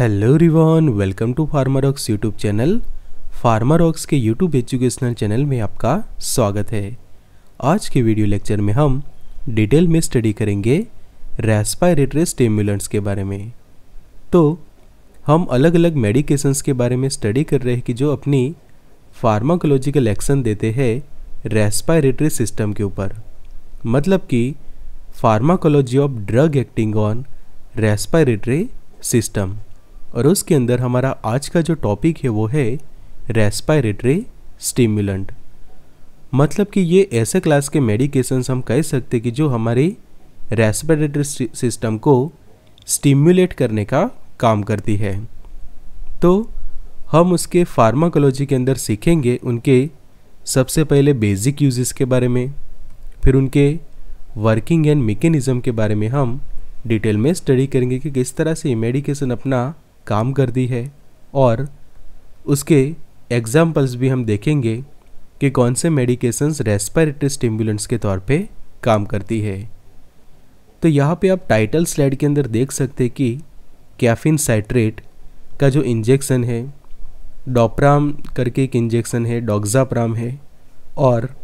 Hello रिवान welcome to Pharmarocks YouTube channel Pharmarocks के YouTube educational channel में आपका स्वागत है आज के वीडियो लेक्चर में हम डिटेल में स्टडी करेंगे रेस्पायरेटरी स्टेम्यूलेंट्स के बारे में तो हम अलग अलग मेडिकेशंस के बारे में स्टडी कर रहे हैं कि जो अपनी फार्माकोलॉजिकल एक्शन देते हैं रेस्पायरेटरी सिस्टम के ऊपर मतलब कि pharmacology of drug acting on respiratory system और उसके अंदर हमारा आज का जो टॉपिक है वो है रेस्पायरेटरी स्टिमुलेंट मतलब कि ये ऐसे क्लास के मेडिकेशंस हम कह सकते हैं कि जो हमारे रेस्पायरेटरी सिस्टम को स्टिम्युलेट करने का काम करती है तो हम उसके फार्माकोलॉजी के अंदर सीखेंगे उनके सबसे पहले बेसिक यूजेस के बारे में फिर उनके वर्किंग एंड मेकेनिज़म के बारे में हम डिटेल में स्टडी करेंगे कि किस तरह से ये मेडिकेशन अपना काम कर दी है और उसके एग्ज़ाम्पल्स भी हम देखेंगे कि कौन से मेडिकेशंस रेस्पिरेटरी स्टिम्बुलेंट्स के तौर पे काम करती है तो यहाँ पे आप टाइटल स्लाइड के अंदर देख सकते कि कैफिन साइट्रेट का जो इंजेक्शन है डोप्राम करके एक इंजेक्शन है डॉक्जाप्राम है और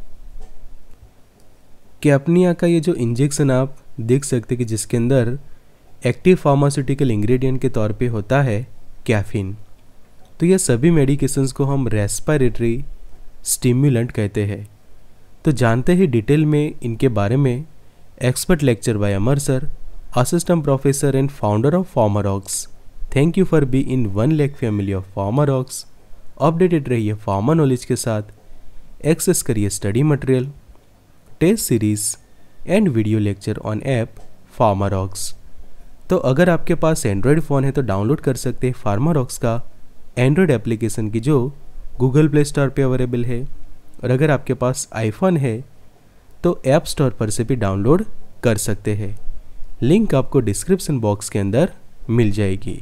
कैपनिया का ये जो इंजेक्शन आप देख सकते कि जिसके अंदर एक्टिव फार्मास्यूटिकल इंग्रेडिएंट के तौर पे होता है कैफीन तो ये सभी मेडिकेशंस को हम रेस्पायरेटरी स्टिम्यूलेंट कहते हैं तो जानते ही डिटेल में इनके बारे में expert lecture by Amar sir assistant professor and founder of Pharmarocks thank you for being one lakh family of Pharmarocks updated रहिए फार्मा नॉलेज के साथ एक्सेस करिए study material test series and video lecture on app Pharmarocks तो अगर आपके पास Android phone है तो download कर सकते हैं फार्मारॉक्स का एंड्रॉयड एप्लीकेशन की जो गूगल प्ले स्टोर पर अवेलेबल है और अगर आपके पास आईफोन है तो ऐप स्टोर पर से भी डाउनलोड कर सकते हैं लिंक आपको डिस्क्रिप्शन बॉक्स के अंदर मिल जाएगी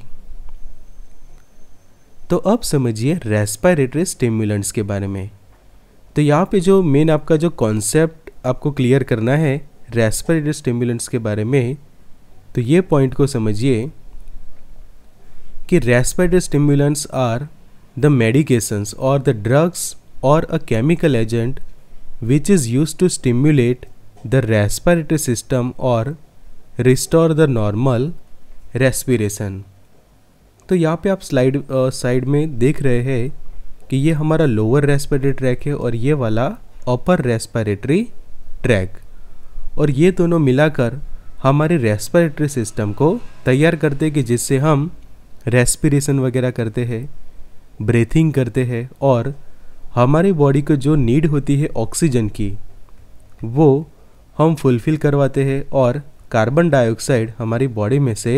तो अब समझिए रेस्पायरेटरी स्टिम्यूलेंट्स के बारे में तो यहाँ पे जो मेन आपका जो कॉन्सेप्ट आपको क्लियर करना है रेस्पायरेटरी स्टिम्यूलेंट्स के बारे में तो ये पॉइंट को समझिए कि respiratory stimulants are the medications और द ड्रग्स और a chemical agent which is use to stimulate the respiratory system और रिस्टोर द नॉर्मल रेस्पिरेशन तो यहाँ पे आप स्लाइड साइड में देख रहे हैं कि ये हमारा लोअर रेस्पिरेटरी ट्रैक है और ये वाला अपर रेस्पिरेटरी ट्रैक और ये दोनों मिलाकर हमारे रेस्पिरेटरी सिस्टम को तैयार करते कि जिससे हम रेस्पिरेशन वगैरह करते हैं ब्रीथिंग करते हैं और हमारे बॉडी को जो नीड होती है ऑक्सीजन की वो हम फुलफिल करवाते हैं और कार्बन डाइऑक्साइड हमारी बॉडी में से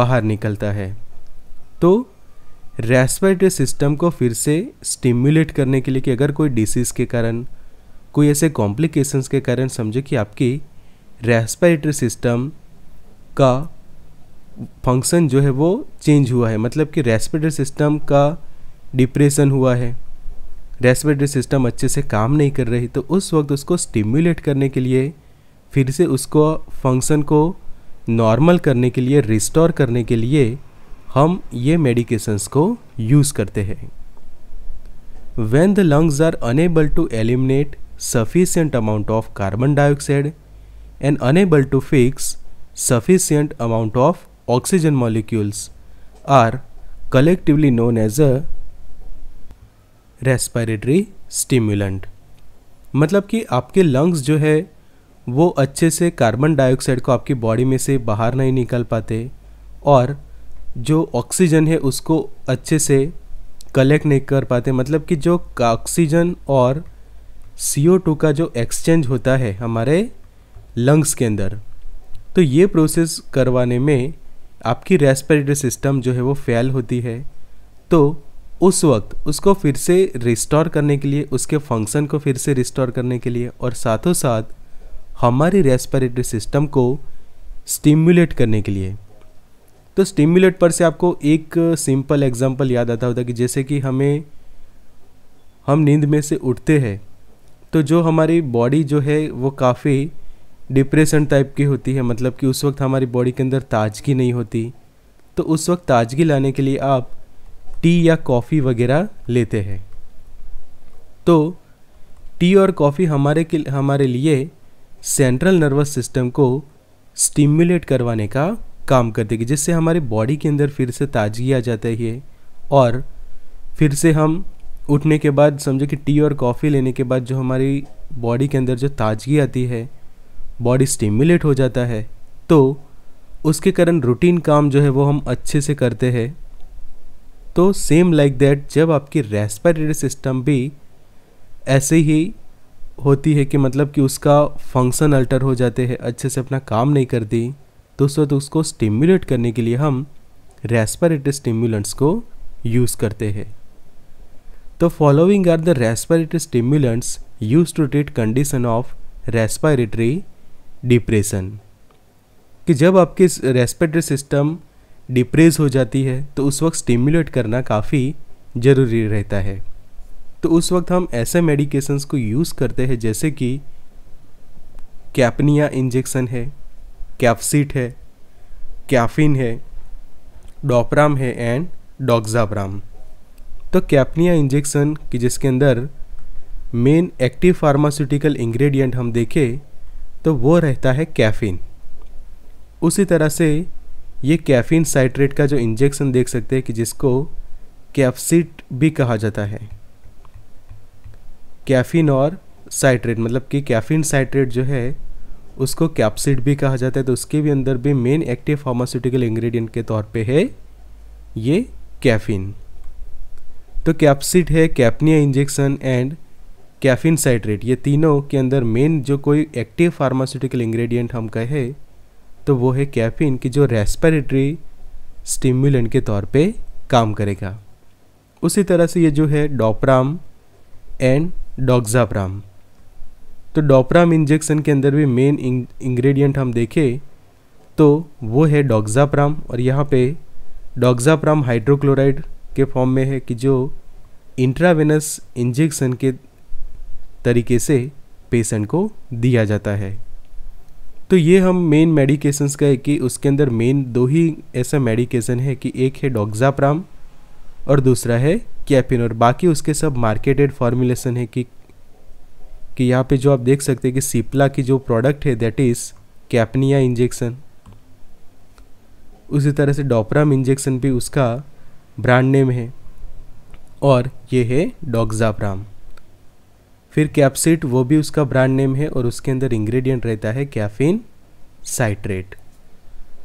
बाहर निकलता है तो रेस्पिरेटरी सिस्टम को फिर से स्टिम्युलेट करने के लिए कि अगर कोई डिसीज़ के कारण कोई ऐसे कॉम्प्लिकेशंस के कारण समझो कि आपकी रेस्पिरेटरी सिस्टम का फंक्शन जो है वो चेंज हुआ है मतलब कि रेस्पिरेटरी सिस्टम का डिप्रेशन हुआ है रेस्पिरेटरी सिस्टम अच्छे से काम नहीं कर रही तो उस वक्त उसको स्टिम्युलेट करने के लिए फिर से उसको फंक्शन को नॉर्मल करने के लिए रिस्टोर करने के लिए हम ये मेडिकेशंस को यूज़ करते हैं when the lungs are unable to eliminate sufficient amount of carbon dioxide and unable to fix sufficient amount of oxygen molecules are collectively known as a respiratory stimulant मतलब कि आपके लंग्स जो है वो अच्छे से कार्बन डाइऑक्साइड को आपकी बॉडी में से बाहर नहीं निकल पाते और जो ऑक्सीजन है उसको अच्छे से कलेक्ट नहीं कर पाते मतलब कि जो ऑक्सीजन और टू का जो एक्सचेंज होता है हमारे लंग्स के अंदर तो ये प्रोसेस करवाने में आपकी रेस्पिरेटरी सिस्टम जो है वो फेल होती है तो उस वक्त उसको फिर से रिस्टोर करने के लिए उसके फंक्शन को फिर से रिस्टोर करने के लिए और साथों साथ हमारी रेस्पिरेटरी सिस्टम को स्टिम्यूलेट करने के लिए तो स्टिम्यूलेट पर से आपको एक सिंपल एग्जांपल याद आता होता कि जैसे कि हमें हम नींद में से उठते हैं तो जो हमारी बॉडी जो है वो काफ़ी डिप्रेशन टाइप की होती है मतलब कि उस वक्त हमारी बॉडी के अंदर ताजगी नहीं होती तो उस वक्त ताजगी लाने के लिए आप टी या कॉफ़ी वगैरह लेते हैं तो टी और कॉफ़ी हमारे के हमारे लिए सेंट्रल नर्वस सिस्टम को स्टिमुलेट करवाने का काम कर देगी जिससे हमारी बॉडी के अंदर फिर से ताजगी आ जाती है और फिर से हम उठने के बाद समझो कि टी और कॉफ़ी लेने के बाद जो हमारी बॉडी के अंदर जो ताजगी आती है बॉडी स्टिमुलेट हो जाता है तो उसके कारण रूटीन काम जो है वो हम अच्छे से करते हैं तो सेम लाइक दैट जब आपकी रेस्पिरेटरी सिस्टम भी ऐसे ही होती है कि मतलब कि उसका फंक्शन अल्टर हो जाते हैं अच्छे से अपना काम नहीं करती तो उस वक्त उसको स्टिम्युलेट करने के लिए हम रेस्पिरेटरी स्टिम्युलेंट्स को यूज़ करते हैं तो following are the respiratory stimulants use to treat condition of respiratory depression कि जब आपके रेस्पिरेटरी सिस्टम डिप्रेस हो जाती है तो उस वक्त स्टिम्युलेट करना काफ़ी ज़रूरी रहता है तो उस वक्त हम ऐसे मेडिकेशंस को यूज़ करते हैं जैसे कि कैपनिया इंजेक्शन है कैप्सिट है कैफिन है डोपराम है एंड डॉक्जाब्राम तो कैपनिया इंजेक्शन कि जिसके अंदर मेन एक्टिव फार्मास्यूटिकल इंग्रेडिएंट हम देखें तो वो रहता है कैफ़ीन उसी तरह से ये कैफ़ीन साइट्रेट का जो इंजेक्शन देख सकते हैं कि जिसको कैप्सिट भी कहा जाता है कैफ़ीन और साइट्रेट मतलब कि कैफ़ीन साइट्रेट जो है उसको कैप्सिड भी कहा जाता है तो उसके भी अंदर भी मेन एक्टिव फार्मास्यूटिकल इंग्रेडिएंट के तौर पे है ये कैफ़ीन तो कैप्सिड है कैपनिया इंजेक्शन एंड कैफीन साइट्रेट ये तीनों के अंदर मेन जो कोई एक्टिव फार्मास्यूटिकल इंग्रेडिएंट हम कहे तो वो है कैफीन की जो रेस्पिरेटरी स्टिम्यूलेंट के तौर पे काम करेगा उसी तरह से ये जो है डोपराम एंड डॉक्जाप्राम तो डोपराम इंजेक्शन के अंदर भी मेन इंग्रेडिएंट हम देखें तो वो है डॉक्जाप्राम और यहाँ पे डॉक्जाप्राम हाइड्रोक्लोराइड के फॉर्म में है कि जो इंट्रावेनस इंजेक्शन के तरीके से पेशेंट को दिया जाता है तो ये हम मेन मेडिकेशंस का है कि उसके अंदर मेन दो ही ऐसा मेडिकेशन है कि एक है डॉक्जाप्राम और दूसरा है कैपिन और बाकी उसके सब मार्केटेड फॉर्मुलेशन है कि कि यहाँ पे जो आप देख सकते हैं कि सिप्ला की जो प्रोडक्ट है दैट इज़ कैपनिया इंजेक्शन उसी तरह से डॉपराम इंजेक्शन भी उसका ब्रांड नेम है और ये है डॉक्जाप्राम फिर कैप्सिट वो भी उसका ब्रांड नेम है और उसके अंदर इंग्रेडिएंट रहता है कैफीन साइट्रेट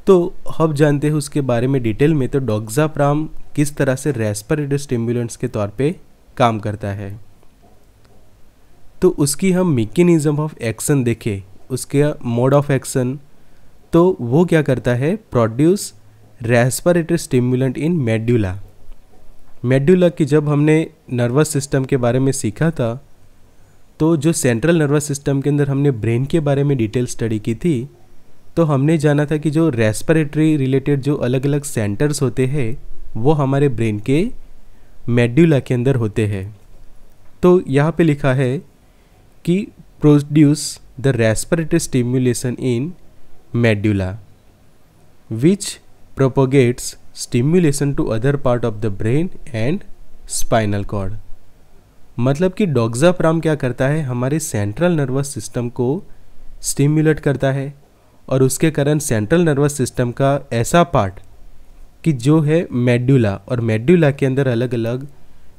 तो हम जानते हैं उसके बारे में डिटेल में तो डॉक्जाप्राम किस तरह से रेस्परेटर स्टिम्बुलेंट्स के तौर पे काम करता है तो उसकी हम मेकेनिज़म ऑफ एक्शन देखें उसके मोड ऑफ एक्शन तो वो क्या करता है produce respiratory stimulant in medulla medulla की जब हमने नर्वस सिस्टम के बारे में सीखा था तो जो सेंट्रल नर्वस सिस्टम के अंदर हमने ब्रेन के बारे में डिटेल स्टडी की थी तो हमने जाना था कि जो रेस्परेटरी रिलेटेड जो अलग अलग सेंटर्स होते हैं वो हमारे ब्रेन के मेड्यूला के अंदर होते हैं तो यहाँ पे लिखा है कि produce the respiratory stimulation in medulla which propagates stimulation to other part of the brain and spinal cord मतलब कि डॉग्जाप्राम क्या करता है हमारे सेंट्रल नर्वस सिस्टम को स्टिम्युलेट करता है और उसके कारण सेंट्रल नर्वस सिस्टम का ऐसा पार्ट कि जो है मेड्यूला और मेड्यूला के अंदर अलग अलग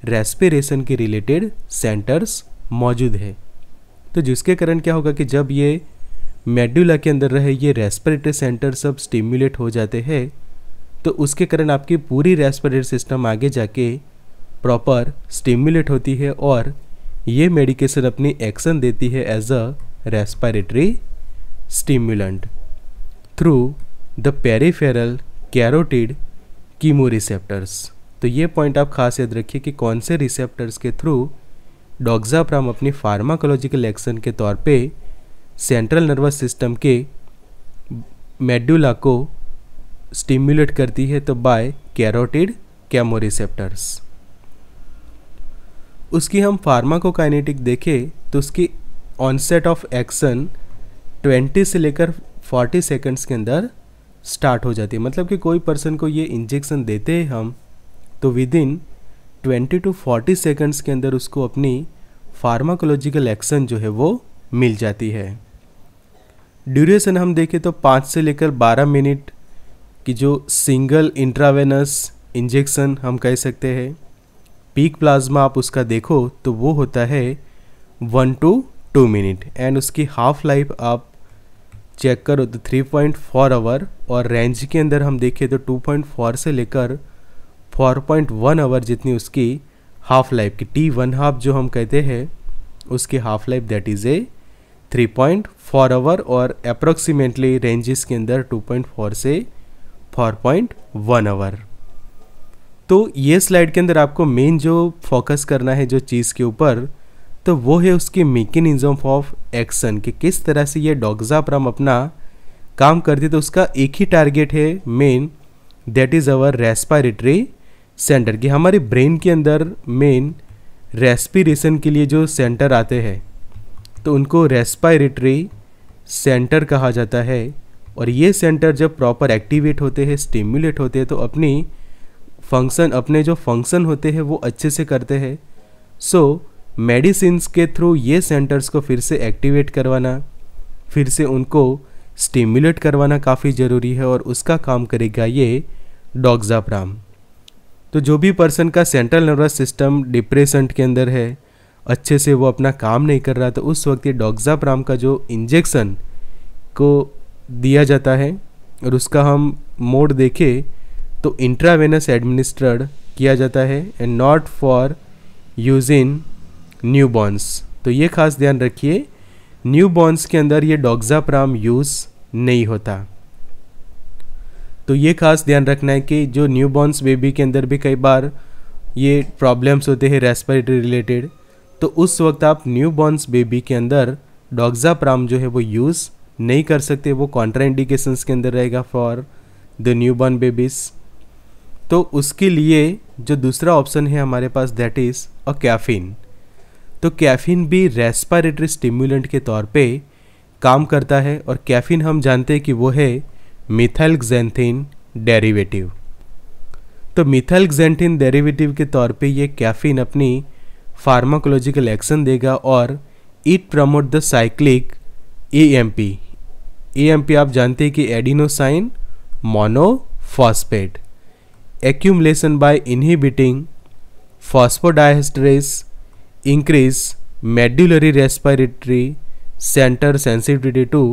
रेस्पिरेशन के रिलेटेड सेंटर्स मौजूद है तो जिसके कारण क्या होगा कि जब ये मेड्यूला के अंदर रहे ये रेस्पिरेटरी सेंटर सब स्टिम्युलेट हो जाते हैं तो उसके कारण आपकी पूरी रेस्पिरेटरी सिस्टम आगे जाके प्रॉपर स्टिम्युलेट होती है और ये मेडिकेशन अपनी एक्शन देती है as a respiratory stimulant through the peripheral carotid chemoreceptors तो ये पॉइंट आप खास याद रखिए कि कौन से रिसेप्टर्स के थ्रू डॉक्जाप्राम अपनी फार्माकोलॉजिकल एक्शन के तौर पे सेंट्रल नर्वस सिस्टम के मेड्यूला को स्टिम्युलेट करती है तो बाय कैरोटिड कैमोरिसेप्टर्स उसकी हम फार्माकोकाइनेटिक देखें तो उसकी ऑनसेट ऑफ एक्शन 20 से लेकर 40 सेकंड्स के अंदर स्टार्ट हो जाती है मतलब कि कोई पर्सन को ये इंजेक्शन देते हैं हम तो within twenty to forty seconds के अंदर उसको अपनी फार्माकोलॉजिकल एक्शन जो है वो मिल जाती है ड्यूरेशन हम देखें तो पाँच से लेकर बारह मिनट की जो सिंगल इंट्रावेनस इंजेक्शन हम कह सकते हैं पीक प्लाज्मा आप उसका देखो तो वो होता है one to two minute and उसकी हाफ लाइफ आप चेक करो तो थ्री पॉइंट फोर आवर और रेंज के अंदर हम देखें तो टू पॉइंट फोर से लेकर फोर पॉइंट वन आवर जितनी उसकी हाफ लाइफ की टी वन हाफ जो हम कहते हैं उसकी half life that is a three point four hour और अप्रोक्सीमेटली रेंजेस के अंदर टू पॉइंट फोर से फोर पॉइंट वन आवर तो ये स्लाइड के अंदर आपको मेन जो फोकस करना है जो चीज़ के ऊपर तो वो है उसकी मेकेनिज्म ऑफ एक्शन कि किस तरह से ये डॉग्जाप्रम अपना काम करती तो उसका एक ही टारगेट है main that is our respiratory centre कि हमारे ब्रेन के अंदर मेन रेस्पिरेशन के लिए जो सेंटर आते हैं तो उनको रेस्पायरेटरी सेंटर कहा जाता है और ये सेंटर जब प्रॉपर एक्टिवेट होते हैं स्टिमुलेट होते हैं तो अपनी फंक्शन अपने जो फंक्शन होते हैं वो अच्छे से करते हैं सो so, के थ्रू ये सेंटर्स को फिर से एक्टिवेट करवाना फिर से उनको स्टिम्युलेट करवाना काफ़ी ज़रूरी है और उसका काम करेगा ये डॉग्जाप्राम तो जो भी पर्सन का सेंट्रल नर्वस सिस्टम डिप्रेशन के अंदर है अच्छे से वो अपना काम नहीं कर रहा तो उस वक्त ये डॉग्जाप्राम का जो इंजेक्शन को दिया जाता है और उसका हम मोड देखें तो इंट्रावेनस एडमिनिस्ट्रड किया जाता है and not for use in borns तो ये खास ध्यान रखिए न्यू बॉर्न्स के अंदर ये डॉक्जाप्राम यूज़ नहीं होता तो ये खास ध्यान रखना है कि जो न्यू बॉर्न्स बेबी के अंदर भी कई बार ये प्रॉब्लम्स होते हैं रेस्पिरेटरी रिलेटेड तो उस वक्त आप न्यू बॉर्न्स बेबी के अंदर डॉक्जाप्राम जो है वो यूज़ नहीं कर सकते वो कॉन्ट्राइंडिकेशंस के अंदर रहेगा for the newborn babies तो उसके लिए जो दूसरा ऑप्शन है हमारे पास दैट इज़ अ कैफ़ीन तो कैफ़ीन भी रेस्पारेटरी स्टिम्यूलेंट के तौर पे काम करता है और कैफ़ीन हम जानते हैं कि वो है मिथाइलग्जेंथिन डेरिवेटिव तो मिथाइलग्जेंथिन डेरिवेटिव के तौर पे ये कैफ़ीन अपनी फार्माकोलॉजिकल एक्शन देगा और it promote the cyclic M P आप जानते हैं कि adenosine monophosphate accumulation by inhibiting phosphodiesterase increase medullary respiratory center sensitivity to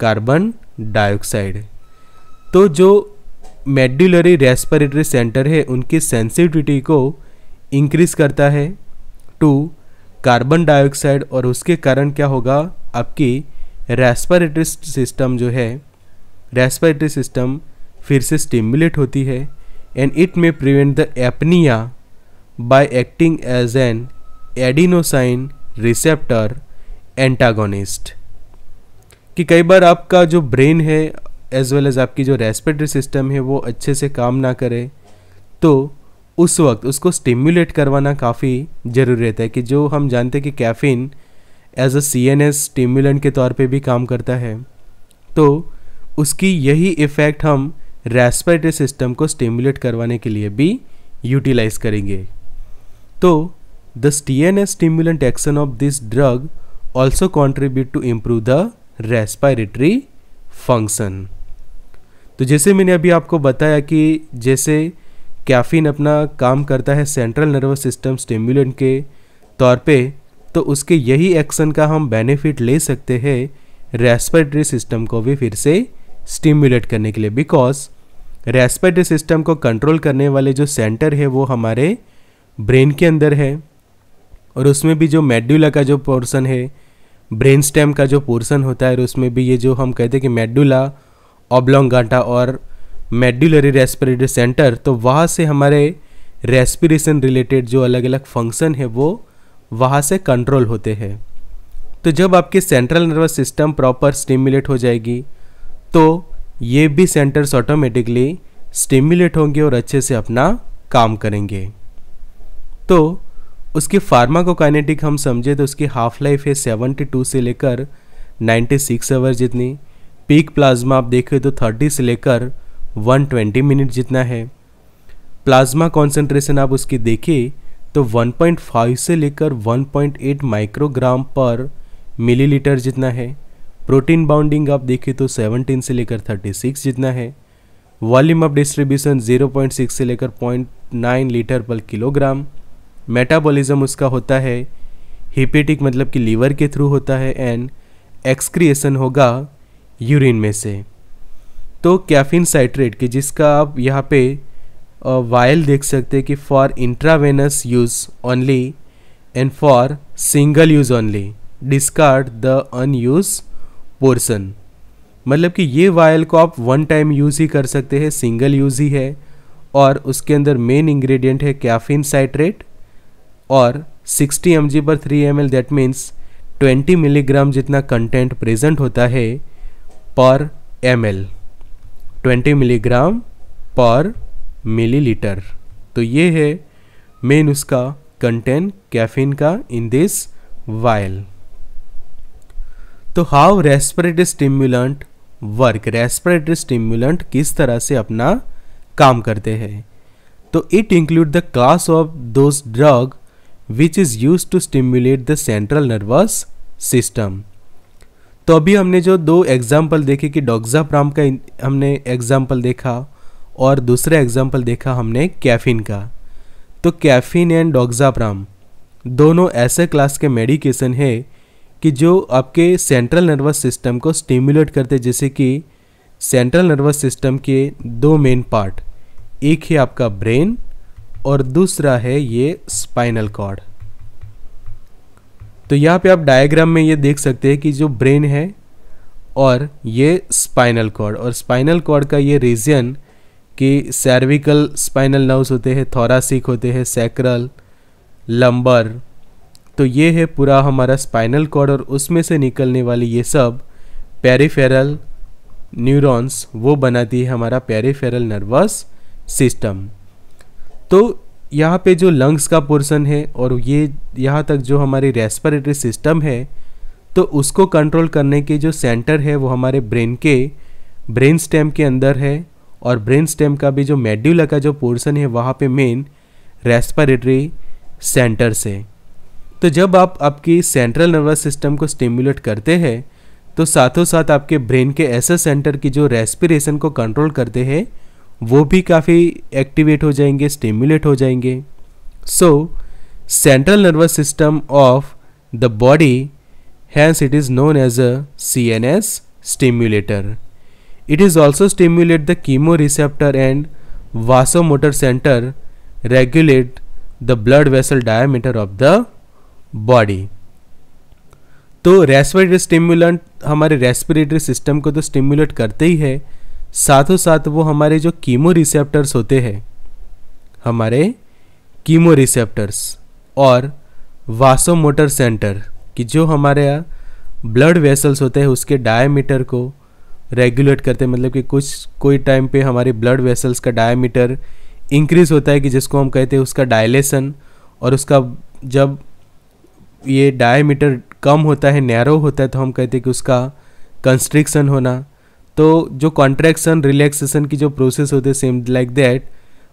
carbon dioxide तो जो मेडुलरी रेस्पिरेटरी सेंटर है उनकी सेंसिटिविटी को इंक्रीज करता है टू कार्बन डाइऑक्साइड और उसके कारण क्या होगा आपकी रेस्पिरेटरी सिस्टम जो है रेस्पिरेटरी सिस्टम फिर से स्टिमुलेट होती है and it may prevent the apnoea by acting as an adenosine receptor antagonist कि कई बार आपका जो ब्रेन है एज वेल एज आपकी जो रेस्पिरेटरी सिस्टम है वो अच्छे से काम ना करे तो उस वक्त उसको स्टिम्युलेट करवाना काफ़ी ज़रूरी रहता है कि जो हम जानते हैं कि caffeine as a C N S stimulant के तौर पे भी काम करता है तो उसकी यही इफ़ेक्ट हम रेस्पिरेटरी सिस्टम को स्टिमुलेट करवाने के लिए भी यूटिलाइज करेंगे तो the C N stimulant action of this drug also contribute to improve the respiratory function तो जैसे मैंने अभी आपको बताया कि जैसे कैफीन अपना काम करता है सेंट्रल नर्वस सिस्टम स्टिम्युलेंट के तौर पे तो उसके यही एक्शन का हम बेनिफिट ले सकते हैं रेस्पिरेटरी सिस्टम को भी फिर से स्टिम्युलेट करने के लिए बिकॉज रेस्पिरेटरी सिस्टम को कंट्रोल करने वाले जो सेंटर है वो हमारे ब्रेन के अंदर है और उसमें भी जो मेड्यूला का जो पोर्सन है ब्रेन स्टेम का जो पोर्सन होता है और उसमें भी ये जो हम कहते हैं कि मेड्यूला ओब्लोंगाटा और मेड्यूलरी रेस्पिरेटरी सेंटर तो वहाँ से हमारे रेस्पिरेशन रिलेटेड जो अलग अलग फंक्शन है वो वहाँ से कंट्रोल होते हैं तो जब आपके central nervous system proper stimulate हो जाएगी तो ये भी सेंटर्स ऑटोमेटिकली स्टिम्युलेट होंगे और अच्छे से अपना काम करेंगे तो उसकी फार्माकोकाइनेटिक हम समझे तो उसकी हाफ लाइफ है टू से लेकर नाइन्टी सिक्स आवर्स जितनी पीक प्लाज्मा आप तो देखें तो थर्टी से लेकर वन ट्वेंटी मिनट जितना है प्लाज्मा कॉन्सेंट्रेशन आप उसकी देखिए तो 1.5 से लेकर 1.8 माइक्रोग्राम पर मिलीलीटर जितना है प्रोटीन बाउंडिंग आप देखें तो 17 से लेकर 36 जितना है वॉल्यूम ऑफ डिस्ट्रीब्यूशन 0.6 से लेकर 0.9 लीटर पर किलोग्राम मेटाबॉलिज्म उसका होता है हिपेटिक मतलब कि लीवर के थ्रू होता है एंड एक्सक्रिएशन होगा यूरिन में से तो कैफिन साइट्रेट की जिसका आप यहाँ पे वायल देख सकते हैं कि for intravenous use only and for single use only discard the unused portion मतलब कि ये वायल को आप वन टाइम यूज़ ही कर सकते हैं सिंगल यूज़ ही है और उसके अंदर मेन इंग्रेडिएंट है कैफीन साइट्रेट और 60 एम पर 3 M L that means twenty milligram जितना कंटेंट प्रेजेंट होता है पर एम एल ट्वेंटी मिलीग्राम पर मिलीलीटर तो ये है मेन उसका कंटेंट कैफीन का इन दिस वायल तो how respiratory stimulant work respiratory stimulant किस तरह से अपना काम करते हैं तो it include the class of those drug which is use to stimulate the central nervous system तो अभी हमने जो दो एग्जाम्पल देखे कि डॉक्जाप्राम का हमने एग्जाम्पल देखा और दूसरा एग्जाम्पल देखा हमने कैफीन का तो कैफीन एंड डॉक्जाप्राम दोनों ऐसे क्लास के मेडिकेशन है कि जो आपके सेंट्रल नर्वस सिस्टम को स्टिमुलेट करते हैं जैसे कि सेंट्रल नर्वस सिस्टम के दो मेन पार्ट एक है आपका ब्रेन और दूसरा है ये स्पाइनल कॉर्ड तो यहाँ पे आप डायग्राम में ये देख सकते हैं कि जो ब्रेन है और ये स्पाइनल कॉर्ड और स्पाइनल कॉर्ड का ये रीजन कि सर्विकल स्पाइनल नर्व्स होते हैं थोरासिक होते हैं सैक्रल लंबर तो ये है पूरा हमारा स्पाइनल कॉर्ड और उसमें से निकलने वाली ये सब पेरीफेरल न्यूरॉन्स वो बनाती है हमारा पेरीफेरल नर्वस सिस्टम तो यहाँ पे जो लंग्स का पोर्सन है और ये यहाँ तक जो हमारी रेस्पिरेटरी सिस्टम है तो उसको कंट्रोल करने के जो सेंटर है वो हमारे ब्रेन के ब्रेन स्टेम के अंदर है और ब्रेन स्टेम का भी जो मेड्यूला का जो पोर्सन है वहाँ पे मेन रेस्पिरेटरी सेंटर से तो जब आप आपकी सेंट्रल नर्वस सिस्टम को स्टिमुलेट करते हैं तो साथों साथ आपके ब्रेन के ऐसे सेंटर की जो रेस्पिरेशन को कंट्रोल करते हैं वो भी काफ़ी एक्टिवेट हो जाएंगे स्टिमुलेट हो जाएंगे so central nervous system of the body hence it is known as a C N S stimulator it is also stimulate the chemoreceptor and vasomotor centre regulate the blood vessel diameter of the body तो respiratory stimulant हमारे respiratory system को तो stimulate करते ही है साथों साथ वो हमारे जो कीमो रिसेप्टर्स होते हैं हमारे कीमो रिसेप्टर्स और वासोमोटर सेंटर कि जो हमारे यहाँ ब्लड वेसल्स होते हैं उसके डायमीटर को रेगुलेट करते हैं मतलब कि कुछ कोई टाइम पे हमारे ब्लड वेसल्स का डायमीटर इंक्रीज होता है कि जिसको हम कहते हैं उसका डायलेशन और उसका जब ये डायमीटर कम होता है नैरो होता है तो हम कहते हैं कि उसका कंस्ट्रिक्शन होना तो जो कॉन्ट्रैक्शन रिलैक्सेशन की जो प्रोसेस होते हैं same like that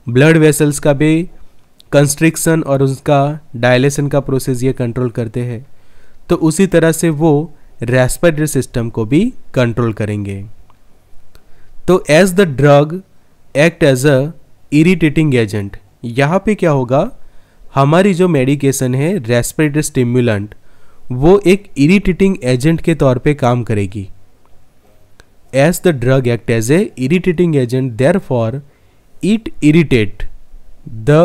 blood vessels का भी कंस्ट्रिक्शन और उसका डायलेशन का प्रोसेस ये कंट्रोल करते हैं तो उसी तरह से वो रेस्पिरेटरी सिस्टम को भी कंट्रोल करेंगे तो as the drug act as a irritating agent यहाँ पे क्या होगा हमारी जो मेडिकेशन है रेस्पिरेटरी स्टिम्युलेंट वो एक इरिटेटिंग एजेंट के तौर पे काम करेगी as the drug act as a irritating agent therefore it irritate the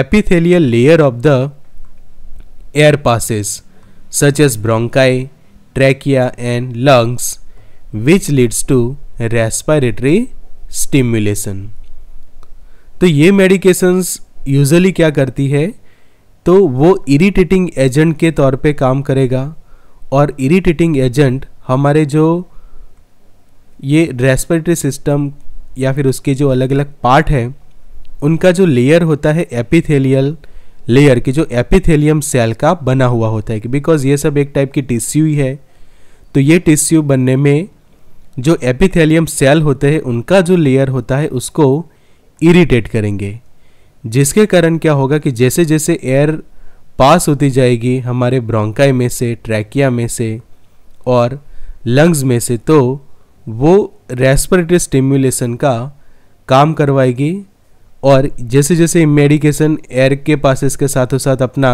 epithelial layer of the air passes such as bronchi trachea and lungs which leads to respiratory stimulation तो ये medications usually क्या करती है तो वो irritating agent के तौर पे काम करेगा और इरीटेटिंग एजेंट हमारे जो ये रेस्पिरेटरी सिस्टम या फिर उसके जो अलग अलग पार्ट हैं उनका जो लेयर होता है एपिथेलियल लेयर की जो एपिथेलियम सेल का बना हुआ होता है कि बिकॉज ये सब एक टाइप की टिश्यू ही है तो ये टिश्यू बनने में जो एपिथेलियम सेल होते हैं उनका जो लेयर होता है उसको इरीटेट करेंगे जिसके कारण क्या होगा कि जैसे जैसे एयर पास होती जाएगी हमारे ब्रोंकाई में से ट्रैकिया में से और लंग्स में से तो वो रेस्पिरेटरी स्टिम्युलेशन का काम करवाएगी और जैसे जैसे मेडिकेशन एयर के पासिस के साथ साथ अपना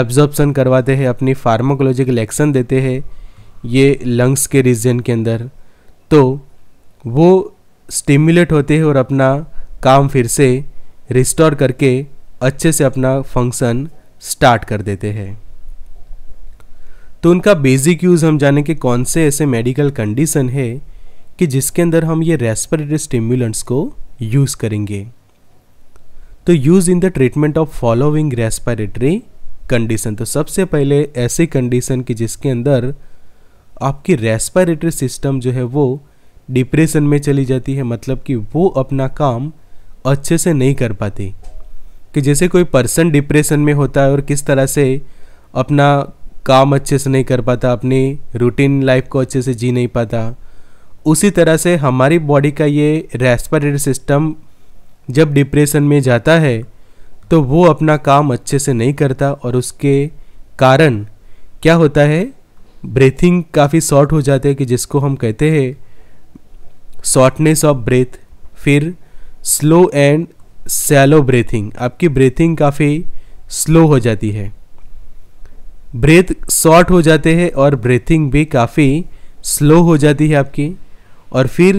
एब्जॉर्बसन करवाते हैं अपनी फार्माकोलॉजिकल एक्शन देते हैं ये लंग्स के रीजन के अंदर तो वो स्टिम्युलेट होते हैं और अपना काम फिर से रिस्टोर करके अच्छे से अपना फंक्शन स्टार्ट कर देते हैं तो उनका बेसिक यूज़ हम जाने के कौन से ऐसे मेडिकल कंडीशन है कि जिसके अंदर हम ये रेस्पिरेटरी स्टिमुलेंट्स को यूज़ करेंगे तो use in the treatment of following respiratory condition तो सबसे पहले ऐसे कंडीशन की जिसके अंदर आपकी रेस्पिरेटरी सिस्टम जो है वो डिप्रेशन में चली जाती है मतलब कि वो अपना काम अच्छे से नहीं कर पाती कि जैसे कोई पर्सन डिप्रेशन में होता है और किस तरह से अपना काम अच्छे से नहीं कर पाता अपनी रूटीन लाइफ को अच्छे से जी नहीं पाता उसी तरह से हमारी बॉडी का ये रेस्पिरेटरी सिस्टम जब डिप्रेशन में जाता है तो वो अपना काम अच्छे से नहीं करता और उसके कारण क्या होता है ब्रीथिंग काफ़ी शॉर्ट हो जाते हैं कि जिसको हम कहते हैं शॉर्टनेस ऑफ ब्रेथ फिर स्लो एंड सैलो ब्रीथिंग आपकी ब्रीथिंग काफ़ी स्लो हो जाती है ब्रेथ शॉर्ट हो जाते हैं और ब्रीथिंग भी काफ़ी स्लो हो जाती है आपकी और फिर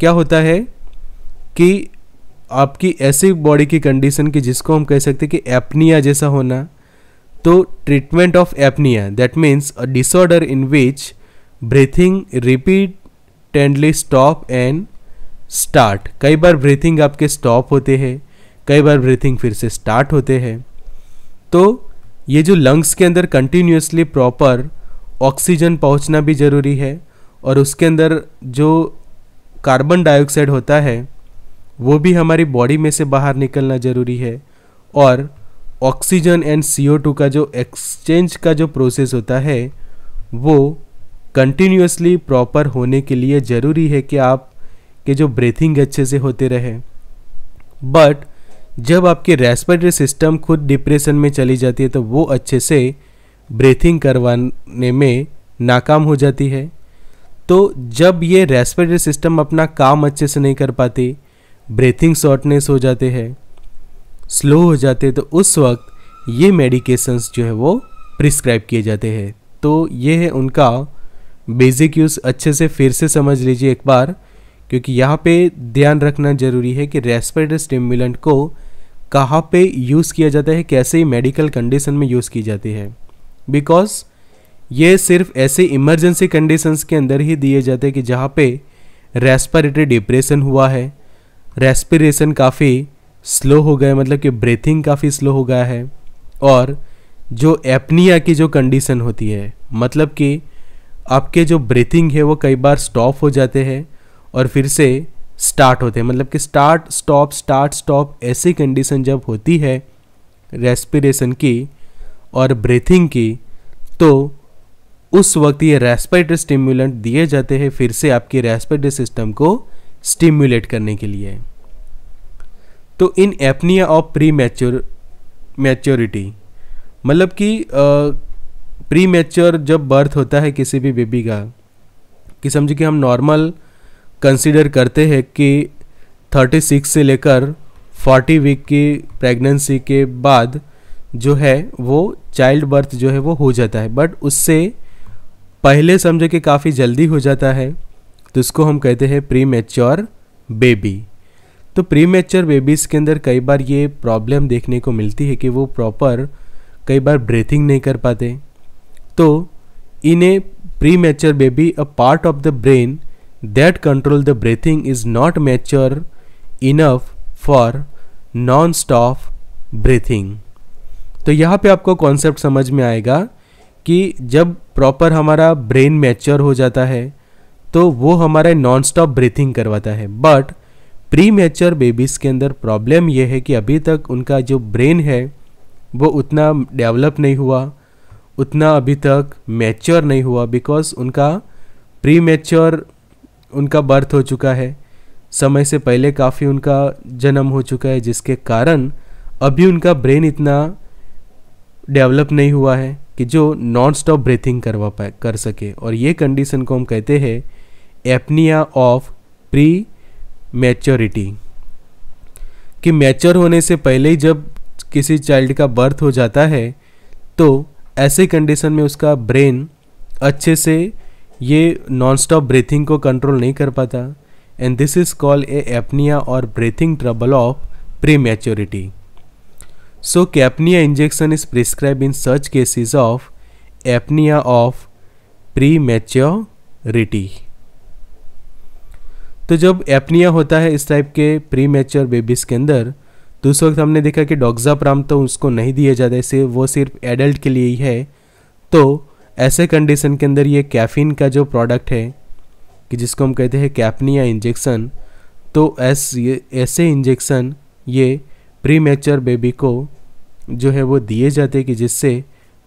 क्या होता है कि आपकी ऐसी बॉडी की कंडीशन की जिसको हम कह सकते हैं कि एपनिया जैसा होना तो treatment of apnoea that means a disorder in which breathing repeatedly stop and start कई बार ब्रीथिंग आपके स्टॉप होते हैं कई बार ब्रीथिंग फिर से स्टार्ट होते हैं तो ये जो लंग्स के अंदर कंटिन्यूसली प्रॉपर ऑक्सीजन पहुंचना भी ज़रूरी है और उसके अंदर जो कार्बन डाइऑक्साइड होता है वो भी हमारी बॉडी में से बाहर निकलना ज़रूरी है और ऑक्सीजन एंड टू का जो एक्सचेंज का जो प्रोसेस होता है वो कंटिन्यूसली प्रॉपर होने के लिए ज़रूरी है कि आप कि जो ब्रीथिंग अच्छे से होते रहे बट जब आपके रेस्पिरेटरी सिस्टम खुद डिप्रेशन में चली जाती है तो वो अच्छे से ब्रीथिंग करवाने में नाकाम हो जाती है तो जब ये रेस्पिरेटरी सिस्टम अपना काम अच्छे से नहीं कर पाती ब्रीथिंग शॉर्टनेस हो जाते हैं स्लो हो जाते हैं तो उस वक्त ये मेडिकेशंस जो है वो प्रिस्क्राइब किए जाते हैं तो ये है उनका बेसिक यूज़ अच्छे से फिर से समझ लीजिए एक बार क्योंकि यहाँ पे ध्यान रखना जरूरी है कि रेस्पिरेटरी स्टिमुलेंट को कहाँ पे यूज़ किया जाता है कैसे मेडिकल कंडीशन में यूज़ की जाती है बिकॉज ये सिर्फ ऐसे इमरजेंसी कंडीशंस के अंदर ही दिए जाते हैं कि जहाँ पे रेस्पिरेटरी डिप्रेशन हुआ है रेस्पिरेशन काफ़ी स्लो हो गया मतलब कि ब्रीथिंग काफ़ी स्लो हो गया है और जो एपनिया की जो कंडीशन होती है मतलब कि आपके जो ब्रीथिंग है वो कई बार स्टॉप हो जाते हैं और फिर से स्टार्ट होते हैं मतलब कि स्टार्ट स्टॉप स्टार्ट स्टॉप ऐसी कंडीशन जब होती है रेस्पिरेशन की और ब्रीथिंग की तो उस वक्त ये रेस्पिरेटरी स्टिमुलेंट दिए जाते हैं फिर से आपकी रेस्पिरेटरी सिस्टम को स्टिमुलेट करने के लिए तो in apnoea of pre mature maturity मतलब कि प्री मैच्योर जब बर्थ होता है किसी भी बेबी का कि समझो कि हम नॉर्मल कंसिडर करते हैं कि 36 से लेकर 40 वीक की प्रेगनेंसी के बाद जो है वो चाइल्ड बर्थ जो है वो हो जाता है बट उससे पहले समझो कि काफ़ी जल्दी हो जाता है तो इसको हम कहते हैं प्री मेच्योर बेबी तो प्री मेच्योर बेबीज़ के अंदर कई बार ये प्रॉब्लम देखने को मिलती है कि वो प्रॉपर कई बार ब्रीथिंग नहीं कर पाते तो इन्हें premature baby a part of the brain that control the breathing is not mature enough for non-stop breathing. तो यहाँ पे आपको कॉन्सेप्ट समझ में आएगा कि जब प्रॉपर हमारा ब्रेन मैच्योर हो जाता है तो वो हमारे नॉन स्टॉप ब्रीथिंग करवाता है बट प्री मैच्योर बेबीज़ के अंदर प्रॉब्लम यह है कि अभी तक उनका जो ब्रेन है वो उतना डेवलप नहीं हुआ उतना अभी तक मैच्योर नहीं हुआ बिकॉज उनका प्री मैच्योर उनका बर्थ हो चुका है समय से पहले काफ़ी उनका जन्म हो चुका है जिसके कारण अभी उनका ब्रेन इतना डेवलप नहीं हुआ है कि जो नॉन स्टॉप ब्रीथिंग करवा पाए कर सके और ये कंडीशन को हम कहते हैं एपनिया ऑफ प्री मैच्योरिटी कि मैच्योर होने से पहले ही जब किसी चाइल्ड का बर्थ हो जाता है तो ऐसे कंडीशन में उसका ब्रेन अच्छे से ये नॉन स्टॉप ब्रीथिंग को कंट्रोल नहीं कर पाता and this is call a apnoea और breathing trouble of prematurity so caffeine injection is prescribe in such cases of apnoea of prematurity तो जब एपनिया होता है इस टाइप के प्री मैच्योर बेबीज़ के अंदर तो उस वक्त हमने देखा कि डॉक्जा प्राम तो उसको नहीं दिया जाता है वो सिर्फ एडल्ट के लिए ही है तो ऐसे कंडीशन के अंदर ये कैफीन का जो प्रोडक्ट है कि जिसको हम कहते हैं कैप्नी या इंजेक्शन तो ऐस ये ऐसे इंजेक्शन ये प्री मेचर बेबी को जो है वो दिए जाते कि जिससे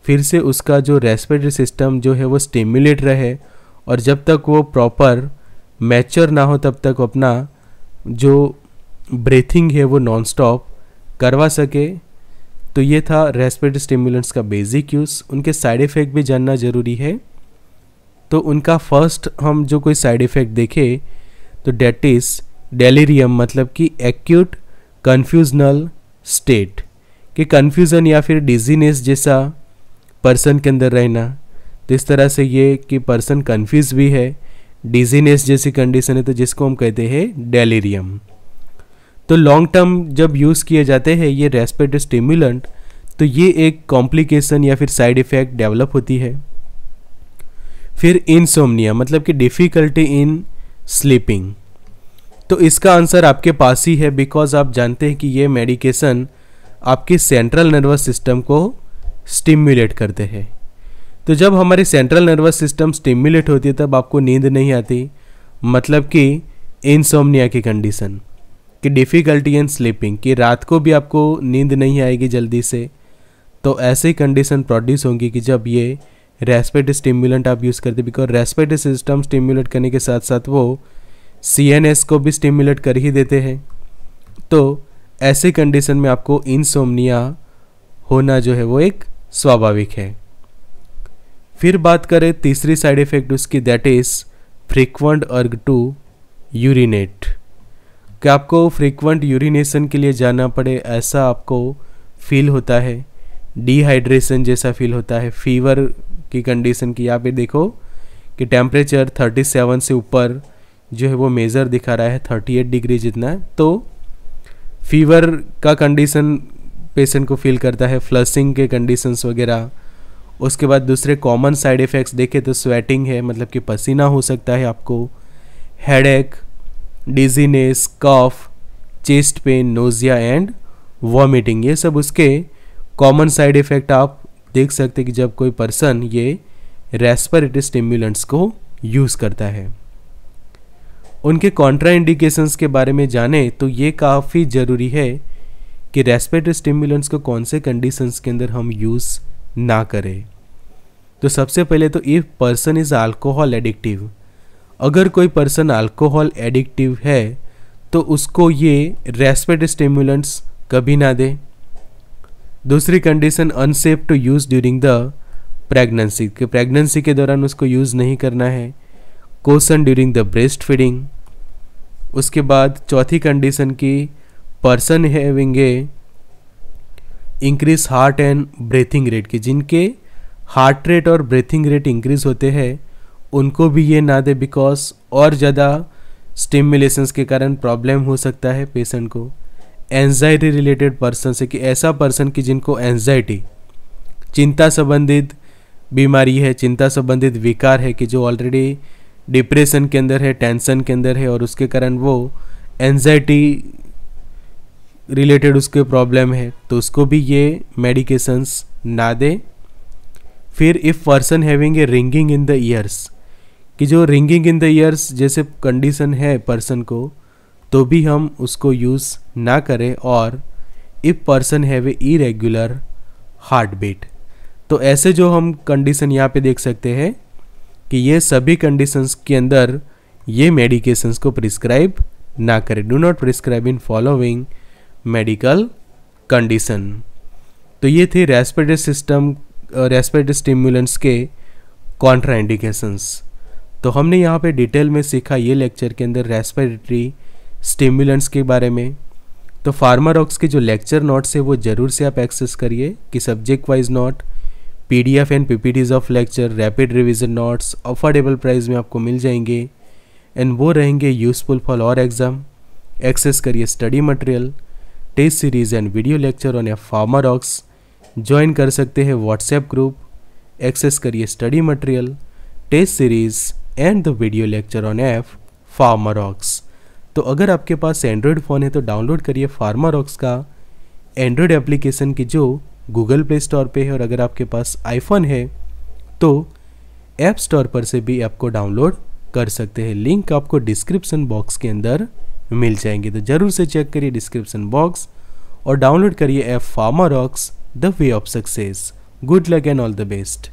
फिर से उसका जो रेस्पिरेटरी सिस्टम जो है वो स्टिमुलेट रहे और जब तक वो प्रॉपर मैचर ना हो तब तक अपना जो ब्रीथिंग है वो नॉन स्टॉप करवा सके तो ये था रेस्पिरेटरी स्टिमुलेंट्स का बेसिक यूज़ उनके साइड इफ़ेक्ट भी जानना ज़रूरी है तो उनका फर्स्ट हम जो कोई साइड इफ़ेक्ट देखें तो डेट इज़ डेलीरियम मतलब कि एक्यूट कन्फ्यूजनल स्टेट कि कन्फ्यूज़न या फिर डिजीनेस जैसा पर्सन के अंदर रहना तो इस तरह से ये कि पर्सन कन्फ्यूज़ भी है डिजीनेस जैसी कंडीशन है तो जिसको हम कहते हैं डेलीरियम तो लॉन्ग टर्म जब यूज़ किए जाते हैं ये रेस्पेट स्टिमुलेंट तो ये एक कॉम्प्लिकेशन या फिर साइड इफ़ेक्ट डेवलप होती है फिर इनसोमनिया मतलब कि डिफ़िकल्टी इन स्लीपिंग तो इसका आंसर आपके पास ही है बिकॉज आप जानते हैं कि ये मेडिकेशन आपके सेंट्रल नर्वस सिस्टम को स्टिम्यूलेट करते हैं तो जब हमारे सेंट्रल नर्वस सिस्टम स्टिम्यूलेट होती है तब आपको नींद नहीं आती मतलब कि इंसोमनिया की कंडीशन कि डिफ़िकल्टी इन स्लीपिंग कि रात को भी आपको नींद नहीं आएगी जल्दी से तो ऐसे कंडीशन प्रोड्यूस होंगी कि जब ये रेस्पेट स्टिम्यूलेंट आप यूज़ करते बिकॉज रेस्पेट सिस्टम स्टिम्युलेट करने के साथ साथ वो सी को भी स्टिम्युलेट कर ही देते हैं तो ऐसे कंडीशन में आपको इनसोमनिया होना जो है वो एक स्वाभाविक है फिर बात करें तीसरी साइड इफ़ेक्ट उसकी that is frequent urge to urinate कि आपको फ्रीक्वेंट यूरिनेशन के लिए जाना पड़े ऐसा आपको फील होता है डिहाइड्रेशन जैसा फील होता है फीवर की कंडीशन की यहाँ पे देखो कि टेम्परेचर 37 से ऊपर जो है वो मेज़र दिखा रहा है 38 डिग्री जितना तो फीवर का कंडीशन पेशेंट को फील करता है फ्लसिंग के कंडीशंस वगैरह उसके बाद दूसरे कॉमन साइड इफ़ेक्ट्स देखें तो स्वेटिंग है मतलब कि पसीना हो सकता है आपको headache dizziness cough chest pain nausea and vomiting ये सब उसके कॉमन साइड इफ़ेक्ट आप देख सकते हैं कि जब कोई पर्सन ये रेस्परेटरी स्टिम्यूलेंट्स को यूज़ करता है उनके कॉन्ट्रा इंडिकेशंस के बारे में जाने तो ये काफ़ी ज़रूरी है कि रेस्पिरेटरी स्टिम्यूलेंट्स को कौन से कंडीशंस के अंदर हम यूज़ ना करें तो सबसे पहले तो if person is alcohol addictive अगर कोई पर्सन अल्कोहल एडिक्टिव है तो उसको ये रेस्पेड स्टिमुलेंट्स कभी ना दें दूसरी condition unsafe to use during the pregnancy कि प्रेगनेंसी के दौरान उसको यूज़ नहीं करना है caution during the breastfeeding उसके बाद चौथी कंडीशन की person having a increase heart and breathing rate की जिनके हार्ट रेट और ब्रीथिंग रेट इंक्रीज होते हैं उनको भी ये ना दे बिकॉज और ज़्यादा स्टिमुलेशंस के कारण प्रॉब्लम हो सकता है पेशेंट को एनजाइटी रिलेटेड पर्सन से कि ऐसा पर्सन कि जिनको एनजाइटी चिंता संबंधित बीमारी है चिंता संबंधित विकार है कि जो ऑलरेडी डिप्रेशन के अंदर है टेंशन के अंदर है और उसके कारण वो एनजाइटी रिलेटेड उसके प्रॉब्लम है तो उसको भी ये मेडिकेशंस ना दे फिर if person having a ringing in the ears कि जो रिंगिंग इन द ईयर्स जैसे कंडीशन है पर्सन को तो भी हम उसको यूज़ ना करें और if person have a irregular heartbeat तो ऐसे जो हम कंडीशन यहाँ पे देख सकते हैं कि ये सभी कंडीशंस के अंदर ये मेडिकेशंस को प्रिस्क्राइब ना करें do not prescribe in following medical condition तो ये थे रेस्पिरेटरी सिस्टम रेस्पिरेटरी स्टिमुलेंट्स के कॉन्ट्राइंडिकेशंस तो हमने यहाँ पे डिटेल में सीखा ये लेक्चर के अंदर रेस्पिरेटरी स्टिमुलेंट्स के बारे में तो फार्मारॉक्स के जो लेक्चर नोट्स है वो ज़रूर से आप एक्सेस करिए कि subject wise note PDF and these of lecture rapid revision notes affordable price में आपको मिल जाएंगे एंड वो रहेंगे useful for our exam access करिए study material test series and video lecture on a Pharmarox join कर सकते हैं व्हाट्सएप ग्रुप एक्सेस करिए study material test series and the video lecture on F Pharmarox तो अगर आपके पास एंड्रॉयड फ़ोन है तो डाउनलोड करिए फार्मारॉक्स का एंड्रॉयड एप्लीकेशन की जो गूगल प्ले स्टोर पे है और अगर आपके पास आईफोन है तो ऐप स्टोर पर से भी आपको डाउनलोड कर सकते हैं लिंक आपको डिस्क्रिप्सन बॉक्स के अंदर मिल जाएंगे तो ज़रूर से चेक करिए डिस्क्रिप्शन बॉक्स और डाउनलोड करिए app Pharmarox the way of success good luck and all the best